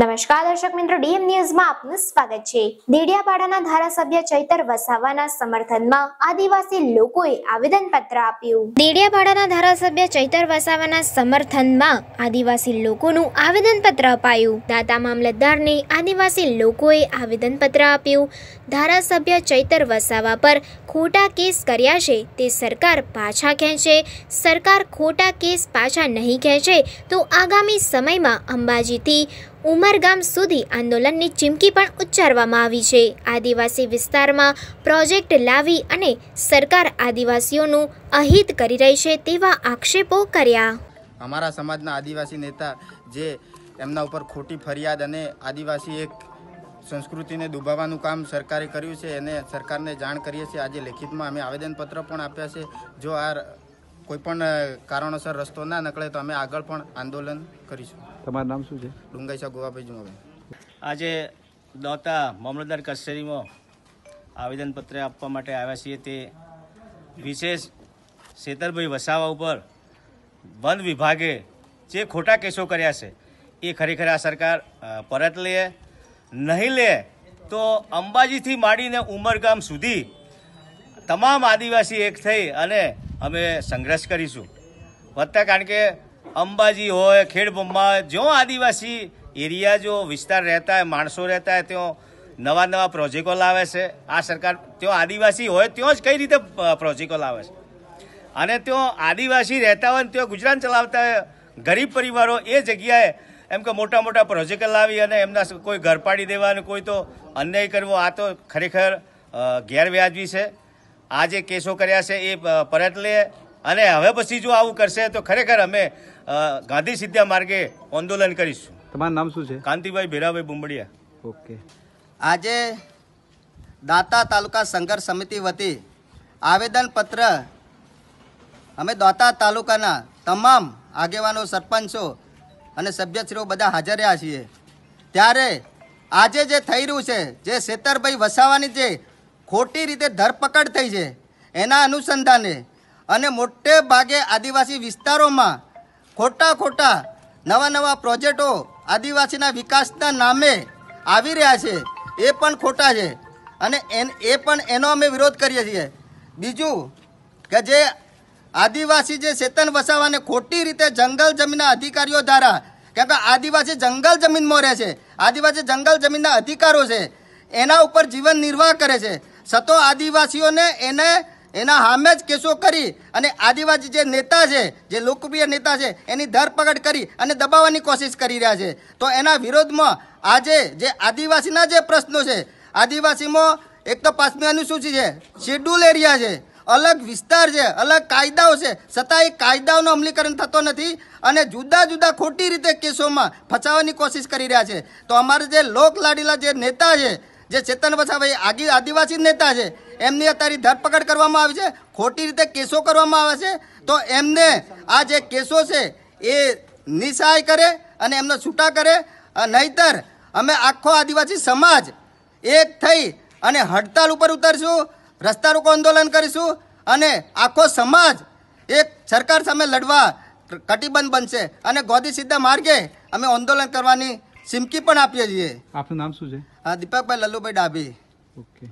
નમસ્કાર દર્શક મિત્રો ડીએમ ન્યૂઝમાં આપનું સ્વાગત છે દેડિયાપાડાના ધારાસભ્ય ચૈતર વસાવાના સમર્થનમાં આદિવાસી લોકોએ આવેદનપત્ર આપ્યું દેડિયાપાડાના ધારાસભ્ય ચૈતર વસાવાના સમર્થનમાં આદિવાસી લોકોનું આવેદનપત્ર અપાયું દાતા મામલતદારને આદિવાસી લોકોએ આવેદનપત્ર આપ્યું ધારાસભ્ય ચૈતર વસાવા પર ખોટા કેસ કર્યા છે તે સરકાર પાછા ખેંચે સરકાર ખોટા કેસ પાછા નહીં ખેંચે તો આગામી સમયમાં અંબાજીથી ઉમરગામ સુધી આંદોલનની ચીમકી પણ ઉચ્ચારવામાં આવી છે આદિવાસી વિસ્તારમાં પ્રોજેક્ટ લાવી અને સરકાર આદિવાસીઓનું અહિત કરી રહી છે તેવા આક્ષેપો કર્યા અમારા સમાજના આદિવાસી નેતા જે એમના ઉપર ખોટી ફરિયાદ અને આદિવાસી એક સંસ્કૃતિને દુભાવવાનું કામ સરકારે કર્યું છે એને સરકારને જાણ કરીએ છીએ આજે લેખિતમાં અમે આવેદનપત્ર પણ આપ્યા છે જો આ કોઈપણ કારણોસર રસ્તો ના નકળે તો અમે આગળ પણ આંદોલન કરીશું તમારું નામ શું છે ડુંગાઈ ડુંગાઈશા ગોવાભાઈ જુમાભાઈ આજે દોતા મામલતદાર કચેરીમાં આવેદનપત્ર આપવા માટે આવ્યા છીએ તે વિશેષ શેતરભાઈ વસાવા ઉપર વન વિભાગે જે ખોટા કેસો કર્યા છે એ ખરેખર આ સરકાર પરત લે નહીં લે તો અંબાજીથી માંડીને ઉમરગામ સુધી તમામ આદિવાસી એક થઈ અને અમે સંઘર્ષ કરીશું વધતા કારણ કે અંબાજી હોય ખેડબંબા જો આદિવાસી એરિયા જો વિસ્તાર રહેતા હોય માણસો રહેતા હોય ત્યાં નવા નવા પ્રોજેક્ટો લાવે છે આ સરકાર ત્યાં આદિવાસી હોય ત્યાં જ કઈ રીતે પ્રોજેક્ટો લાવે છે અને ત્યાં આદિવાસી રહેતા હોય ત્યાં ગુજરાન ચલાવતા હોય ગરીબ પરિવારો એ જગ્યાએ એમ કે મોટા મોટા પ્રોજેક્ટ લાવી અને એમના કોઈ ઘર પાડી દેવાનું કોઈ તો અન્યાય કરવો આ તો ખરેખર ગેરવ્યાજબી છે આ જે કેસો કર્યા છે એ પરત લે અને હવે પછી જો આવું કરશે તો ખરેખર અમે ગાંધી સિદ્ધ્યા માર્ગે આંદોલન કરીશું તમારું નામ શું છે કાંતિભાઈ ભેરાભાઈ બુંબડિયા ઓકે આજે દાતા તાલુકા સંઘર્ષ સમિતિ વતી આવેદનપત્ર અમે દાતા તાલુકાના તમામ આગેવાનો સરપંચો અને સભ્યશ્રીઓ બધા હાજર રહ્યા છીએ ત્યારે આજે જે થઈ રહ્યું છે જે શેતરભાઈ વસાવાની જે ખોટી રીતે ધરપકડ થઈ છે એના અનુસંધાને અને મોટે ભાગે આદિવાસી વિસ્તારોમાં ખોટા ખોટા નવા નવા પ્રોજેક્ટો આદિવાસીના વિકાસના નામે આવી રહ્યા છે એ પણ ખોટા છે અને એન એ પણ એનો અમે વિરોધ કરીએ છીએ બીજું કે જે આદિવાસી જે ચેતન વસાવાને ખોટી રીતે જંગલ જમીનના અધિકારીઓ દ્વારા કેમ કે આદિવાસી જંગલ જમીનમાં રહે છે આદિવાસી જંગલ જમીનના અધિકારો છે એના ઉપર જીવન નિર્વાહ કરે છે સતો આદિવાસીઓને એને એના સામે જ કેસો કરી અને આદિવાસી જે નેતા છે જે લોકપ્રિય નેતા છે એની ધરપકડ કરી અને દબાવવાની કોશિશ કરી રહ્યા છે તો એના વિરોધમાં આજે જે આદિવાસીના જે પ્રશ્નો છે આદિવાસીમાં એક તો પાંચમી અનુસૂચિ છે શેડ્યુલ એરિયા છે અલગ વિસ્તાર છે અલગ કાયદાઓ છે છતાં એ કાયદાઓનું અમલીકરણ થતો નથી અને જુદા જુદા ખોટી રીતે કેસોમાં ફસાવાની કોશિશ કરી રહ્યા છે તો અમારે જે લોક લોકલાડીલા જે નેતા છે જે ચેતન વસાભાઈ આગી આદિવાસી નેતા છે એમની અત્યારે ધરપકડ કરવામાં આવી છે ખોટી રીતે કેસો કરવામાં આવે છે તો એમને આ જે કેસો છે એ નિસહાય કરે અને એમને છૂટા કરે નહીતર અમે આખો આદિવાસી સમાજ એક થઈ અને હડતાલ ઉપર ઉતરશું રસ્તા રોકો આંદોલન કરીશું અને આખો સમાજ એક સરકાર સામે લડવા કટિબંધ બનશે અને ગોદી સીધા માર્ગે અમે આંદોલન કરવાની સિમકી પણ આપીએ છીએ આપનું નામ શું છે હા દીપકભાઈ લલુભાઈ ડાભી ઓકે